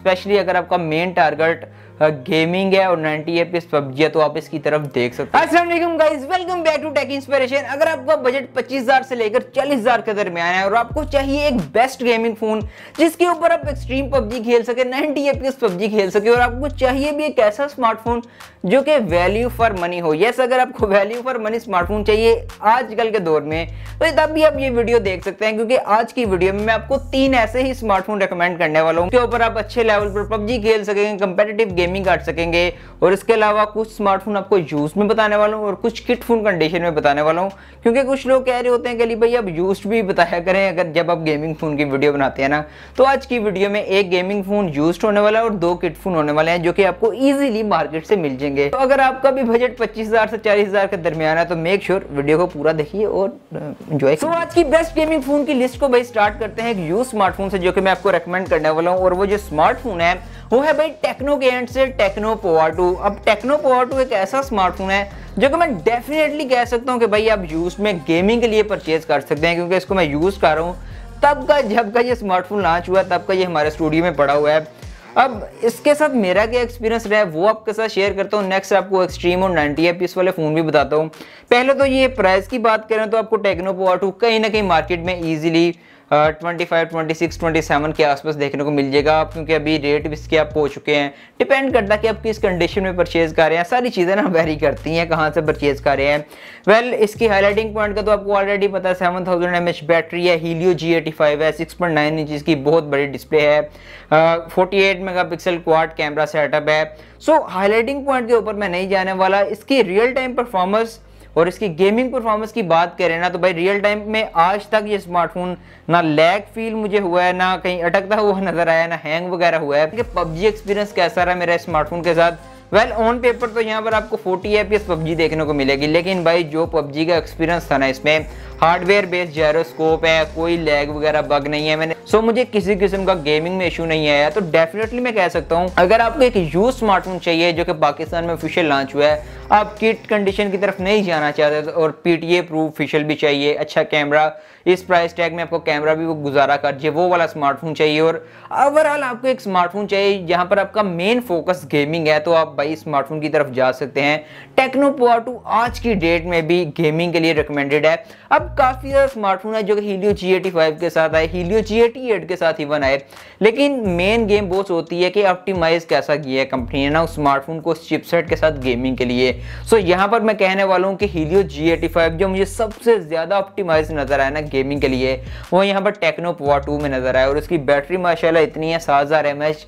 specially अगर आपका main target gaming है और 90 एपीएस पबजी है तो आप इसकी तरफ देख सकते हैं अस्सलाम वालेकुम guys welcome back to Tech Inspiration अगर आपका बजट 25000 से लेकर 40000 के दरमियान है और आपको चाहिए एक बेस्ट गेमिंग फोन जिसके ऊपर आप एक्सट्रीम पबजी खेल सके 90 एपीएस पबजी खेल सके और आपको चाहिए भी एक ऐसा स्मार्टफोन जो कि वैल्यू फॉर मनी हो यस अगर आपको वैल्यू फॉर मनी स्मार्टफोन चाहिए आजकल के दौर में तो तब भी आप ये वीडियो देख सकते हैं क्योंकि आज की वीडियो में मैं आपको तीन ऐसे ही स्मार्टफोन रिकमेंड करने वाला हूँ उसके ऊपर आप अच्छे अच्छे लेवल पर पबजी खेल सकेंगे कंपेटेटिव गेमिंग काट सकेंगे और इसके अलावा कुछ स्मार्टफोन आपको यूज में बताने वाला हूँ और कुछ किट फोन कंडीशन में बताने वाला हूँ क्योंकि कुछ लोग कह रहे होते हैं कि भाई आप यूज भी बताया करें अगर जब आप गेमिंग फ़ोन की वीडियो बनाते हैं ना तो आज की वीडियो में एक गेमिंग फ़ोन यूज होने वाला है और दो किट फोन होने वाले हैं जो कि आपको ईजिली मार्केट से मिल जाएंगे तो अगर आपका भी बजट पच्चीस से चालीस के दरमियान है तो मेक श्योर वीडियो को पूरा देखिए और इन्जॉय uh, तो आज की बेस्ट गेमिंग फोन की लिस्ट को भाई स्टार्ट करते हैं एक यूज स्मार्टफोन से जो कि मैं आपको रिकमेंड करने वाला हूँ और वो जो स्मार्ट स्मार्टफोन है वो है भाई टेक्नो के एंड से टेक्नो पोवा टू अब टेक्नो पोवा टू एक ऐसा स्मार्टफोन है जो कि मैं डेफिनेटली कह सकता हूँ कि भाई आप यूज़ में गेमिंग के लिए परचेज कर सकते हैं क्योंकि इसको मैं यूज़ कर रहा हूँ तब का जब का ये स्मार्टफोन लॉन्च हुआ तब का ये हमारे स्टूडियो में पड़ा हुआ है अब इसके साथ मेरा क्या एक्सपीरियंस रहा है वो आपके साथ शेयर करता हूँ नेक्स्ट आपको एक्सट्रीम और नाइनटी एफ पीस वाले फ़ोन भी बताता हूँ पहले तो ये प्राइस की बात करें तो आपको टेक्नो पोवा टू कहीं ना कहीं मार्केट में easily twenty five twenty six twenty seven के आसपास देखने को मिल जाएगा आप क्योंकि अभी रेट भी इसके आप हो चुके हैं डिपेंड करता है कि आप किस कंडीशन में परचेज़ कर रहे हैं सारी चीज़ें ना वेरी करती हैं कहाँ से परचेज़ कर रहे हैं वेल well, इसकी हाईलाइटिंग पॉइंट का तो आपको ऑलरेडी पता है seven thousand M H battery है हीलियो जी एटी फाइव है सिक्स पॉइंट नाइन इंच की बहुत बड़ी डिस्प्ले है forty eight megapixel quad camera setup है सो हाईलाइटिंग पॉइंट के ऊपर मैं नहीं जाने वाला इसकी रियल टाइम परफॉर्मेंस और इसकी गेमिंग परफॉर्मेंस की बात करें ना तो भाई रियल टाइम में आज तक ये स्मार्टफोन ना लैग फील मुझे हुआ है ना कहीं अटकता हुआ नजर आया ना हैंग वगैरह हुआ है पबजी एक्सपीरियंस कैसा रहा मेरा स्मार्टफोन के साथ वेल ऑन पेपर तो यहाँ पर आपको 40 एस पबजी देखने को मिलेगी लेकिन भाई जो पबजी का एक्सपीरियंस था ना इसमें हार्डवेयर बेस्ड जेरोस्कोप है कोई लैग वगैरह बग नहीं है मैंने सो so, मुझे किसी किस्म का गेमिंग में इशू नहीं आया तो डेफिनेटली मैं कह सकता हूँ अगर आपको एक यूज स्मार्टफोन चाहिए जो कि पाकिस्तान में ऑफिशियल लॉन्च हुआ है आप किट कंडीशन की तरफ नहीं जाना चाहते तो और पीटीए प्रूफ ऑफिशियल भी चाहिए अच्छा कैमरा इस प्राइस टैग में आपको कैमरा भी वो गुजारा कर दिए वो वाला स्मार्टफोन चाहिए और ओवरऑल आपको एक स्मार्टफोन चाहिए जहाँ पर आपका मेन फोकस गेमिंग है तो आप भाई स्मार्टफोन की तरफ जा सकते हैं टेक्नो पोआ टू आज की डेट में भी गेमिंग के लिए रिकमेंडेड है अब काफ़ी ज़्यादा स्मार्टफोन है जो कि हीलियो जी एटी फाइव के साथ आए हीलियो जी एटी एट के साथ इवन आए लेकिन मेन गेम बोस होती है कि ऑप्टिमाइज कैसा किया है कंपनी ने ना उस स्मार्टफोन को चिपसेट के साथ गेमिंग के लिए सो so, यहाँ पर मैं कहने वाला हूँ कि हीलियो जी एटी फाइव जो मुझे सबसे ज़्यादा ऑप्टिमाइज नज़र आया ना गेमिंग के लिए वो यहाँ पर टेक्नो पोआ टू में नज़र आया और उसकी बैटरी माशाला इतनी है सात हज़ार एम एच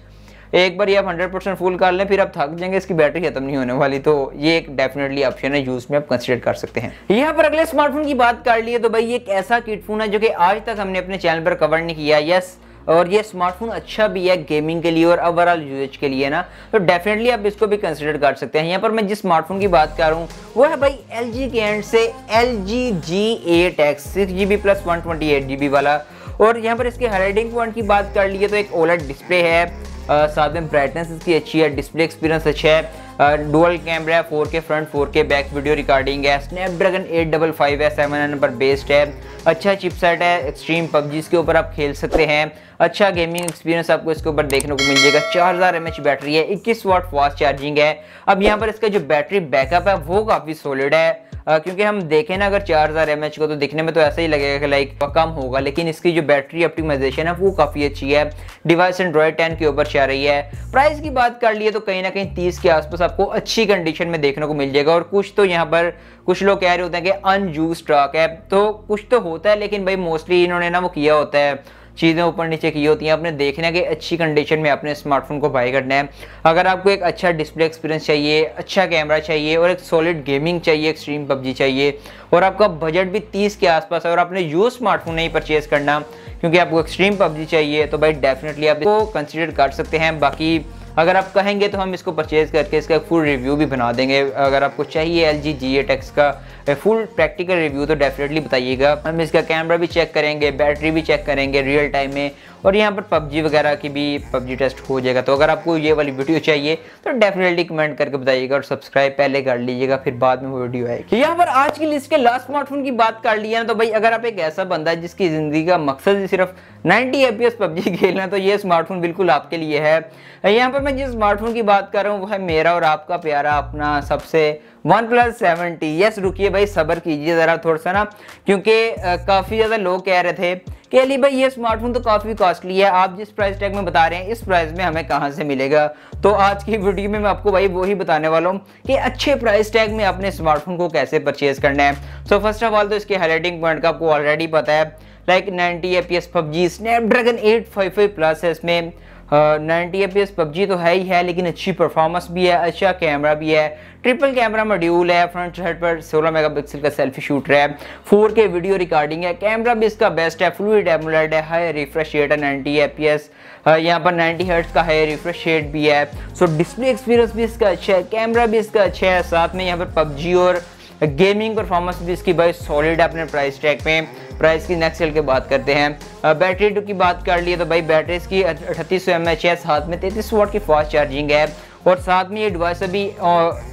एक बार ये आप हंड्रेड परसेंट फुल कर लें फिर आप थक जाएंगे इसकी बैटरी खत्म नहीं होने वाली तो ये एक डेफिनेटली ऑप्शन है यूज में आप कंसिडर कर सकते हैं यहाँ पर अगले स्मार्टफोन की बात कर लिए तो भाई एक ऐसा किट फोन है जो कि आज तक हमने अपने चैनल पर कवर नहीं किया यस और ये स्मार्टफोन अच्छा भी है गेमिंग के लिए और ओवरऑल यूज के लिए ना तो डेफिनेटली आप इसको भी कंसिडर कर सकते हैं यहाँ पर मैं जिस स्मार्टफोन की बात कर रहा हूँ वो है भाई एल जी के एंड से L G G eight X six G B plus one twenty eight G B वाला और यहाँ पर इसके हाईलाइटिंग पॉइंट की बात कर लिए तो एक ओलेट डिस्प्ले है साथ में ब्राइटनेस इसकी अच्छी है डिस्प्ले एक्सपीरियंस अच्छा है डुअल कैमरा है four K front four K back video recording है स्नैपड्रैगन एट डबल फाइव है सेवन एन पर बेस्ड है अच्छा चिपसेट है एक्सट्रीम पबजी इसके ऊपर आप खेल सकते हैं अच्छा गेमिंग एक्सपीरियंस आपको इसके ऊपर देखने को मिल जाएगा चार हज़ार एम बैटरी है इक्कीस वाट फास्ट चार्जिंग है अब यहाँ पर इसका जो बैटरी बैकअप है वो काफ़ी सॉलिड है क्योंकि हम देखें ना अगर चार हज़ार एम एच को तो दिखने में तो ऐसा ही लगेगा कि लाइक कम होगा लेकिन इसकी जो बैटरी ऑप्टिमाइजेशन है वो काफ़ी अच्छी है डिवाइस एंड्रॉयड टेन के ऊपर चाह रही है प्राइस की बात कर लिए तो कहीं ना कहीं तीस के आसपास आपको अच्छी कंडीशन में देखने को मिल जाएगा और कुछ तो यहाँ पर कुछ लोग कह रहे होते हैं कि अनजूस ट्रक है तो कुछ तो होता है लेकिन भाई मोस्टली इन्होंने ना वो किया होता है चीज़ें ऊपर नीचे की होती हैं आपने देखना है कि अच्छी कंडीशन में अपने स्मार्टफोन को बाई करना है अगर आपको एक अच्छा डिस्प्ले एक्सपीरियंस चाहिए अच्छा कैमरा चाहिए और एक सॉलिड गेमिंग चाहिए एक्सट्रीम पबजी चाहिए और आपका बजट भी तीस के आसपास है और आपने यू स्मार्टफोन नहीं परचेज करना क्योंकि आपको एक्सट्रीम पबजी चाहिए तो भाई डेफिनेटली आप इसको कंसिडर कर सकते हैं बाकी अगर आप कहेंगे तो हम इसको परचेज़ करके इसका फुल रिव्यू भी बना देंगे अगर आपको चाहिए एल जी जी टेक्स का फुल प्रैक्टिकल रिव्यू तो डेफिनेटली बताइएगा हम इसका कैमरा भी चेक करेंगे बैटरी भी चेक करेंगे रियल टाइम में और यहाँ पर पबजी वगैरह की भी पबजी टेस्ट हो जाएगा तो अगर आपको ये वाली वीडियो चाहिए तो डेफिनेटली कमेंट करके बताइएगा और सब्सक्राइब पहले कर लीजिएगा फिर बाद में वो वीडियो आएगी यहाँ पर आज की लिस्ट के लास्ट स्मार्टफोन की बात कर लिया ना तो भाई अगर आप एक ऐसा बंदा है जिसकी ज़िंदगी का मकसद ही सिर्फ 90 एफ पबजी खेलना तो ये स्मार्टफोन बिल्कुल आपके लिए है यहाँ पर मैं जिस स्मार्टफोन की बात कर रहा हूँ वह मेरा और आपका प्यारा अपना सबसे वन प्लस सेवेंटी यस रुकिए भाई सबर कीजिए ज़रा थोड़ा सा ना क्योंकि काफ़ी ज़्यादा लोग कह रहे थे कि अली भाई ये स्मार्टफोन तो काफ़ी कॉस्टली है आप जिस प्राइस टैग में बता रहे हैं इस प्राइस में हमें कहाँ से मिलेगा तो आज की वीडियो में मैं आपको भाई वही बताने वाला हूँ कि अच्छे प्राइस टैग में अपने स्मार्टफोन को कैसे परचेज करना है सो फर्स्ट ऑफ ऑल तो इसके हाईलाइटिंग पॉइंट का आपको ऑलरेडी पता है like ninety A P S PUBG Snapdragon eight five five plus है इसमें नाइन्टी एफ पी पबजी तो है ही है लेकिन अच्छी परफॉर्मेंस भी है अच्छा कैमरा भी है ट्रिपल कैमरा मॉड्यूल है फ्रंट साइड पर 16 मेगापिक्सल का सेल्फी शूटर है 4K वीडियो रिकॉर्डिंग है कैमरा भी इसका बेस्ट है फ्लूड एमुलेट है हाई रिफ्रेश रेट है नाइन्टी एफ पी एस यहाँ पर नाइनटी हर्ट्स का हाई रिफ्रेश रेट भी है सो डिस्प्ले एक्सपीरियंस भी इसका अच्छा है कैमरा भी इसका अच्छा है साथ में यहाँ पर पबजी और गेमिंग परफॉर्मेंस भी इसकी बहुत सॉलिड है अपने प्राइस टैग में प्राइस की नेक्स्ट सेल के बात करते हैं बैटरी टू की बात कर लिए तो भाई बैटरी इसकी अठतीस सौ एम एच है साथ में तैतीस वोट की फास्ट चार्जिंग है और साथ में ये डिवाइस अभी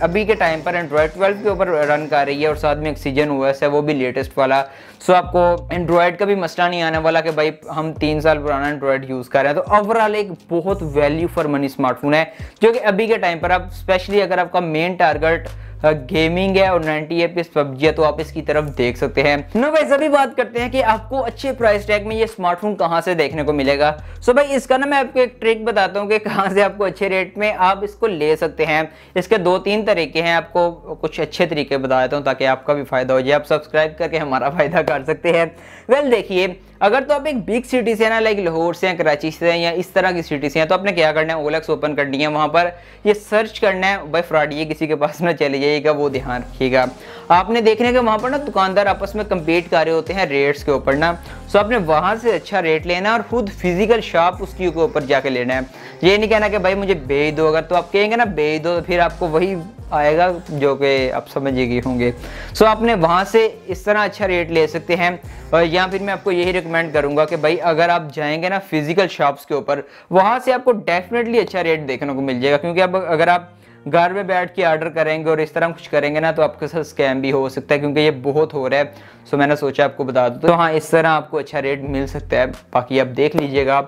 अभी के टाइम पर एंड्रॉयड 12 के ऊपर रन कर रही है और साथ में ऑक्सीजन ओ है वो भी लेटेस्ट वाला सो आपको एंड्रॉयड का भी मसला नहीं आने वाला कि भाई हम तीन साल पुराना एंड्रॉयड यूज़ कर रहे हैं तो ओवरऑल एक बहुत वैल्यू फॉर मनी स्मार्टफोन है जो कि अभी के टाइम पर आप स्पेशली अगर आपका मेन टारगेट गेमिंग तो है और नाइनटी एपीस पबजी है तो आप इसकी तरफ देख सकते हैं नो भाई सभी बात करते हैं कि आपको अच्छे प्राइस टैग में ये स्मार्टफोन कहाँ से देखने को मिलेगा सो भाई इसका ना मैं आपको एक ट्रिक बताता हूँ कि कहाँ से आपको अच्छे रेट में आप इसको ले सकते हैं इसके दो तीन तरीके हैं आपको कुछ अच्छे तरीके बता देता हूँ ताकि आपका भी फायदा हो जाए आप सब्सक्राइब करके हमारा फायदा कर सकते हैं वेल well, देखिए अगर तो आप एक बिग सिटी से ना लाइक लाहौर से कराची से या इस तरह की सिटी से हैं तो आपने क्या करना है ओलेक्स ओपन करनी है वहाँ पर ये सर्च करना है भाई फ्रॉड ये किसी के पास ना चले जाइएगा वो ध्यान रखिएगा आपने देखने के वहाँ पर ना दुकानदार आपस में कम्पीट कर रहे होते हैं रेट्स के ऊपर ना सो आपने वहाँ से अच्छा रेट लेना है और खुद फिजिकल शॉप उसकी ऊपर जाके लेना है ये नहीं कहना कि भाई मुझे बेच दो अगर तो आप कहेंगे ना बेच दो तो फिर आपको वही आएगा जो कि आप समझिए गए होंगे सो आपने वहाँ से इस तरह अच्छा रेट ले सकते हैं और या फिर मैं आपको यही रिकमेंड करूँगा कि भाई अगर आप जाएंगे ना फिजिकल शॉप्स के ऊपर वहाँ से आपको डेफिनेटली अच्छा रेट देखने को मिल जाएगा क्योंकि अब अगर आप घर में बैठ के ऑर्डर करेंगे और इस तरह कुछ करेंगे ना तो आपके साथ स्कैम भी हो सकता है क्योंकि ये बहुत हो रहा है सो मैंने सोचा आपको बता दूँ तो हाँ इस तरह आपको अच्छा रेट मिल सकता है बाकी आप देख लीजिएगा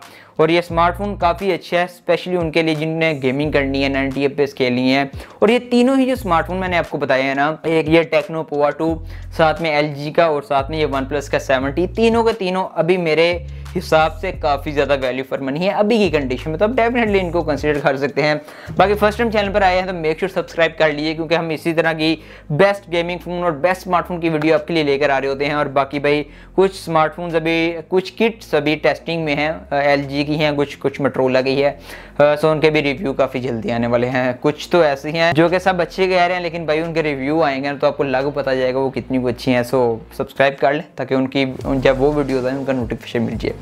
और ये स्मार्टफोन काफ़ी अच्छा है स्पेशली उनके लिए जिनने गेमिंग करनी है नाइनटी एफ पे खेलनी है और ये तीनों ही जो स्मार्टफोन मैंने आपको बताया है ना एक ये टेक्नो पोवा टू साथ में एल का और साथ में ये वन प्लस का सेवनटी तीनों के तीनों अभी मेरे हिसाब से काफ़ी ज़्यादा वैल्यू फॉर मनी है अभी की कंडीशन में तो आप डेफिनेटली इनको कंसिडर कर सकते हैं बाकी फर्स्ट टाइम चैनल पर आए हैं तो मेक श्योर सब्सक्राइब कर लीजिए क्योंकि हम इसी तरह की बेस्ट गेमिंग फ़ोन और बेस्ट स्मार्टफोन की वीडियो आपके लिए लेकर आ रहे होते हैं और बाकी भाई कुछ स्मार्टफोन्स अभी कुछ किट्स अभी टेस्टिंग में हैं एल की हैं कुछ कुछ मेट्रोला की है सो उनके भी रिव्यू काफ़ी जल्दी आने वाले हैं कुछ तो ऐसे हैं जो कि सब अच्छे कह रहे हैं लेकिन भाई उनके रिव्यू आएंगे तो आपको लागू पता जाएगा वो कितनी अच्छी हैं सो सब्सक्राइब कर लें ताकि उनकी जब वो वीडियोज़ आए उनका नोटिफिकेशन मिल जाए